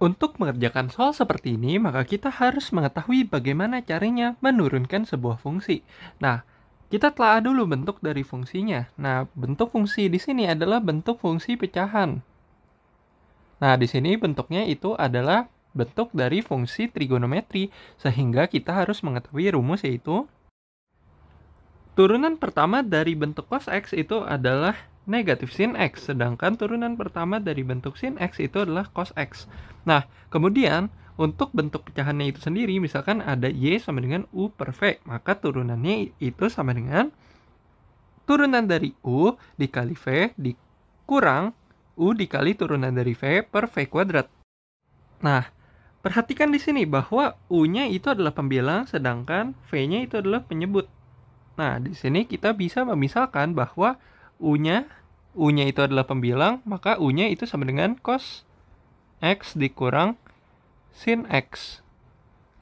Untuk mengerjakan soal seperti ini, maka kita harus mengetahui bagaimana caranya menurunkan sebuah fungsi. Nah, kita telah dulu bentuk dari fungsinya. Nah, bentuk fungsi di sini adalah bentuk fungsi pecahan. Nah, di sini bentuknya itu adalah bentuk dari fungsi trigonometri, sehingga kita harus mengetahui rumus yaitu turunan pertama dari bentuk cos x itu adalah negatif sin x, sedangkan turunan pertama dari bentuk sin x itu adalah cos x. Nah, kemudian untuk bentuk pecahannya itu sendiri, misalkan ada y sama dengan u per v, maka turunannya itu sama dengan turunan dari u dikali v dikurang u dikali turunan dari v per v kuadrat. Nah, perhatikan di sini bahwa u-nya itu adalah pembilang, sedangkan v-nya itu adalah penyebut. Nah, di sini kita bisa memisalkan bahwa U-nya, U-nya itu adalah pembilang, maka U-nya itu sama dengan cos X dikurang sin X.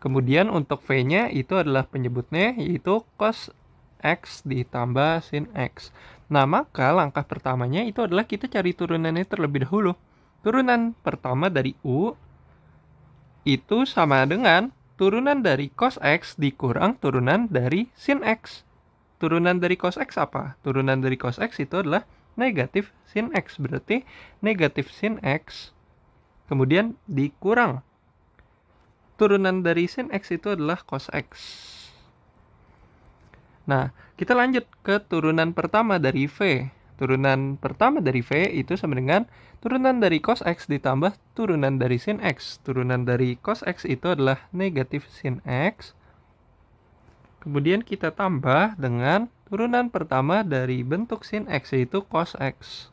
Kemudian untuk V-nya itu adalah penyebutnya, yaitu cos X ditambah sin X. Nah, maka langkah pertamanya itu adalah kita cari turunannya terlebih dahulu. Turunan pertama dari U itu sama dengan turunan dari cos X dikurang turunan dari sin X. Turunan dari cos X apa? Turunan dari cos X itu adalah negatif sin X. Berarti negatif sin X kemudian dikurang. Turunan dari sin X itu adalah cos X. Nah, kita lanjut ke turunan pertama dari V. Turunan pertama dari V itu sama dengan turunan dari cos X ditambah turunan dari sin X. Turunan dari cos X itu adalah negatif sin X Kemudian kita tambah dengan turunan pertama dari bentuk sin x yaitu cos x.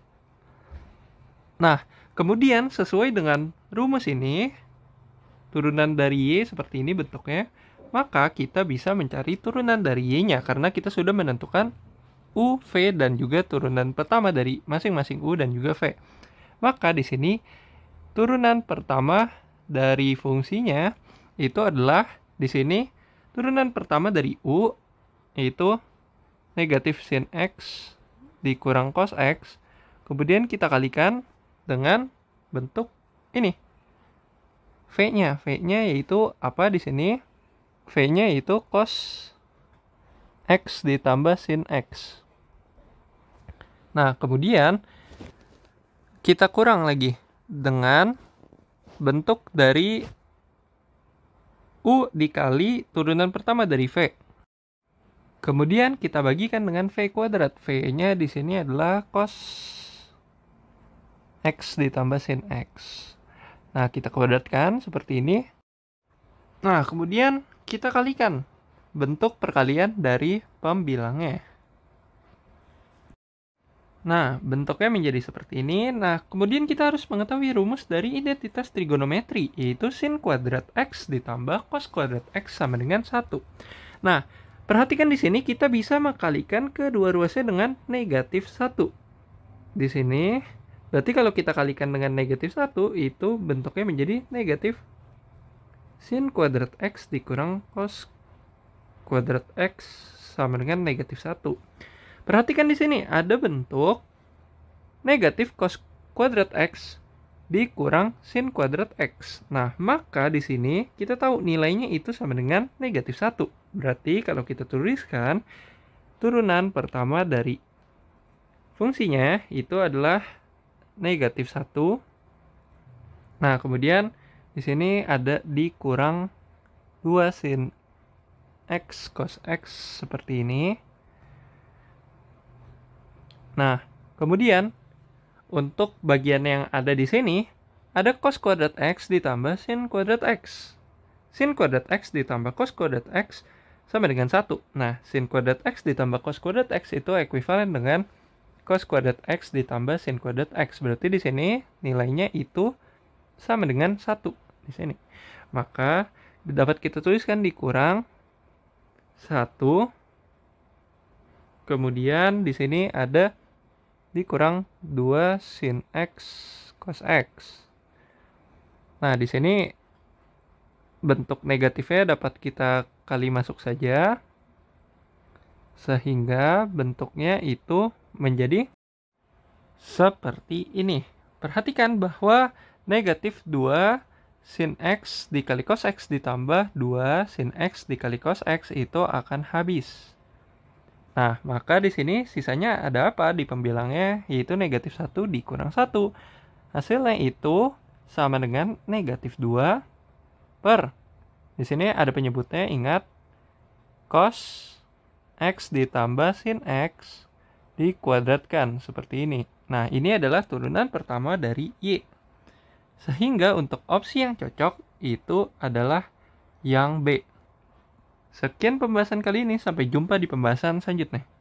Nah, kemudian sesuai dengan rumus ini, turunan dari y seperti ini bentuknya, maka kita bisa mencari turunan dari y-nya karena kita sudah menentukan u, v dan juga turunan pertama dari masing-masing u dan juga v. Maka di sini turunan pertama dari fungsinya itu adalah di sini Turunan pertama dari U yaitu negatif sin X dikurang cos X. Kemudian kita kalikan dengan bentuk ini. V-nya, V-nya yaitu apa di sini? V-nya yaitu cos X ditambah sin X. Nah, kemudian kita kurang lagi dengan bentuk dari U dikali turunan pertama dari V. Kemudian kita bagikan dengan V kuadrat. V-nya di sini adalah cos X ditambah sin X. Nah, kita kuadratkan seperti ini. Nah, kemudian kita kalikan bentuk perkalian dari pembilangnya. Nah, bentuknya menjadi seperti ini. Nah, kemudian kita harus mengetahui rumus dari identitas trigonometri, yaitu sin kuadrat x ditambah cos kuadrat x sama dengan 1. Nah, perhatikan di sini kita bisa mengkalikan kedua ruasnya dengan negatif 1. Di sini, berarti kalau kita kalikan dengan negatif 1, itu bentuknya menjadi negatif sin kuadrat x dikurang cos kuadrat x sama dengan negatif 1. Perhatikan di sini ada bentuk negatif cos kuadrat x dikurang sin kuadrat x. Nah, maka di sini kita tahu nilainya itu sama dengan negatif 1. Berarti kalau kita tuliskan, turunan pertama dari fungsinya itu adalah negatif 1. Nah, kemudian di sini ada dikurang 2 sin x cos x seperti ini. Nah, kemudian untuk bagian yang ada di sini, ada cos kuadrat x ditambah sin kuadrat x. Sin kuadrat x ditambah cos kuadrat x sama dengan 1. Nah, sin kuadrat x ditambah cos kuadrat x itu ekuivalen dengan cos kuadrat x ditambah sin kuadrat x. Berarti di sini nilainya itu sama dengan 1 di sini. Maka dapat kita tuliskan dikurang 1 kemudian di sini ada dikurang 2 sin X cos X. Nah, di sini bentuk negatifnya dapat kita kali masuk saja. Sehingga bentuknya itu menjadi seperti ini. Perhatikan bahwa negatif 2 sin X dikali cos X ditambah 2 sin X dikali cos X itu akan habis. Nah, maka di sini sisanya ada apa di pembilangnya yaitu negatif 1 dikurang 1. Hasilnya itu sama dengan negatif 2 per. Di sini ada penyebutnya ingat cos x ditambah sin x dikuadratkan seperti ini. Nah, ini adalah turunan pertama dari y. Sehingga untuk opsi yang cocok itu adalah yang B. Sekian pembahasan kali ini, sampai jumpa di pembahasan selanjutnya.